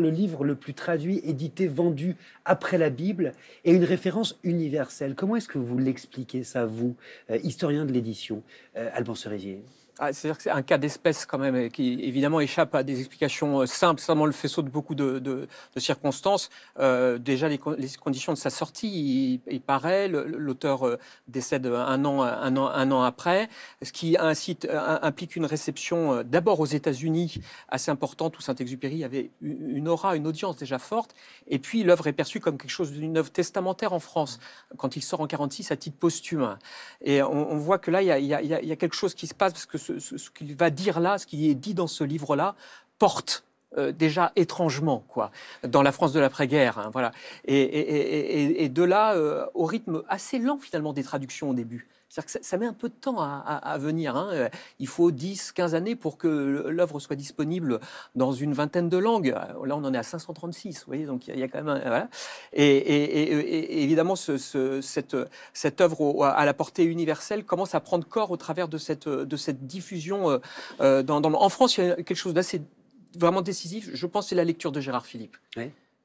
le livre le plus traduit, édité, vendu après la Bible et une référence universelle. Comment est-ce que vous l'expliquez ça, vous, euh, historien de l'édition, euh, Alban Cerisier ah, c'est-à-dire que c'est un cas d'espèce quand même qui évidemment échappe à des explications euh, simples, simplement le faisceau de beaucoup de, circonstances. Euh, déjà les, conditions de sa sortie, il, paraît, l'auteur euh, décède un an, an, an après, ce qui implique une réception d'abord aux États-Unis assez importante où Saint-Exupéry avait une aura, une audience déjà forte, et puis l'œuvre est perçue comme quelque chose d'une œuvre testamentaire en France quand il sort en 46 à titre posthume. Et on, voit que là il y, a, il y a quelque chose qui se passe parce que ce, qu'il va dire là, ce qui est dit dans ce livre-là, porte euh, déjà étrangement, quoi, dans la France de l'après-guerre. Hein, voilà. Et, de là, euh, au rythme assez lent finalement des traductions au début. cest que ça, met un peu de temps à, venir. Hein. Euh, il faut 10, 15 années pour que l'œuvre soit disponible dans une vingtaine de langues. Là, on en est à 536, vous voyez, donc il y, a quand même et, évidemment, cette, cette œuvre à la portée universelle commence à prendre corps au travers de cette, diffusion. en France, il y a quelque chose d'assez vraiment décisif, je pense, c'est la lecture de Gérard Philippe.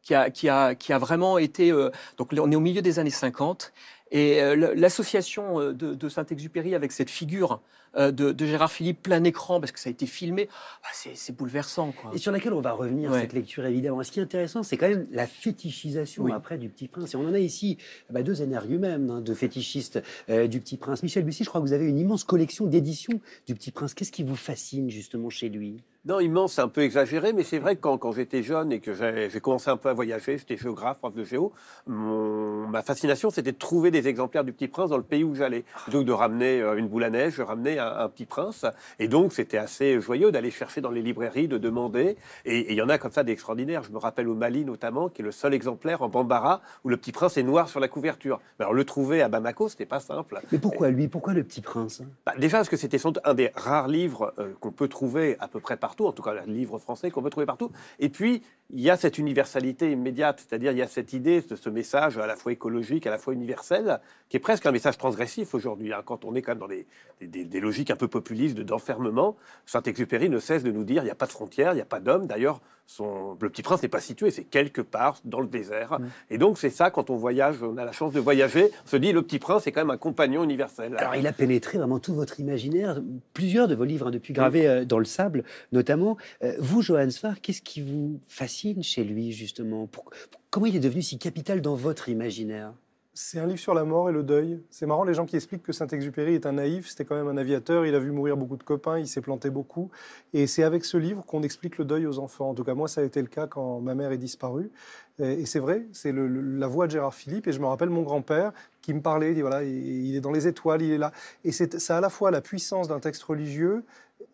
Qui a, vraiment été. Euh, donc, on est au milieu des années 50. Et euh, l'association euh, de, Saint-Exupéry avec cette figure euh, de, Gérard Philippe, plein écran, parce que ça a été filmé, ah, c'est bouleversant. Quoi. Et sur laquelle on va revenir, cette lecture, évidemment. Ce qui est intéressant, c'est quand même la fétichisation après du Petit Prince. Et on en a ici eh ben, deux énergies même hein, de fétichistes du Petit Prince. Michel Bussy, je crois que vous avez une immense collection d'éditions du Petit Prince. Qu'est-ce qui vous fascine justement chez lui non, immense, c'est un peu exagéré, mais c'est vrai que quand, j'étais jeune et que j'ai commencé un peu à voyager, j'étais géographe, prof de géo, ma fascination, c'était de trouver des exemplaires du Petit Prince dans le pays où j'allais. Donc de ramener euh, une boule à neige, je ramenais un, Petit Prince. Et donc c'était assez joyeux d'aller chercher dans les librairies, de demander. Et il y en a comme ça d'extraordinaires. Je me rappelle au Mali notamment, qui est le seul exemplaire en Bambara où le Petit Prince est noir sur la couverture. Alors le trouver à Bamako, c'était pas simple. Mais pourquoi lui Pourquoi le Petit Prince bah, Déjà parce que c'était un des rares livres euh, qu'on peut trouver à peu près partout, en tout cas le livre français qu'on peut trouver partout. Et puis il y a cette universalité immédiate, c'est-à-dire il y a cette idée, de ce, message à la fois écologique, à la fois universel, qui est presque un message transgressif aujourd'hui, hein. quand on est quand même dans des, des, logiques un peu populistes d'enfermement. Saint-Exupéry ne cesse de nous dire il n'y a pas de frontières, il n'y a pas d'hommes. D'ailleurs, son, le petit prince n'est pas situé, c'est quelque part dans le désert. Mmh. Et donc c'est ça, quand on voyage, on a la chance de voyager, on se dit le petit prince est quand même un compagnon universel. Alors il a pénétré vraiment tout votre imaginaire, plusieurs de vos livres hein, depuis Gravé euh, dans le sable notamment. Euh, vous, Johannes qu'est-ce qui vous fascine chez lui, justement pour, Comment il est devenu si capital dans votre imaginaire c'est un livre sur la mort et le deuil. C'est marrant, les gens qui expliquent que Saint-Exupéry est un naïf, c'était quand même un aviateur, il a vu mourir beaucoup de copains, il s'est planté beaucoup. Et c'est avec ce livre qu'on explique le deuil aux enfants. En tout cas, moi, ça a été le cas quand ma mère est disparue. Et c'est vrai, c'est la voix de Gérard Philippe. Et je me rappelle mon grand-père qui me parlait, il voilà, il, est dans les étoiles, il est là. Et c'est ça à la fois la puissance d'un texte religieux,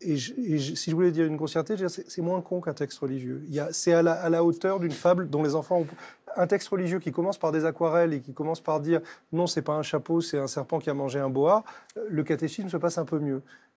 et, si je voulais dire une grossièreté, c'est moins con qu'un texte religieux. C'est à, la, hauteur d'une fable dont les enfants ont... Un texte religieux qui commence par des aquarelles et qui commence par dire non, c'est pas un chapeau, c'est un serpent qui a mangé un boa, le catéchisme se passe un peu mieux.